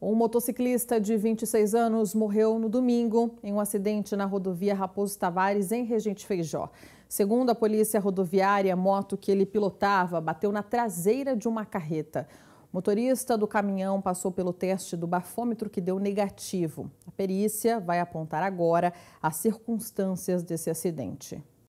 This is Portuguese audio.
Um motociclista de 26 anos morreu no domingo em um acidente na rodovia Raposo Tavares, em Regente Feijó. Segundo a polícia rodoviária, a moto que ele pilotava bateu na traseira de uma carreta. O motorista do caminhão passou pelo teste do bafômetro que deu negativo. A perícia vai apontar agora as circunstâncias desse acidente.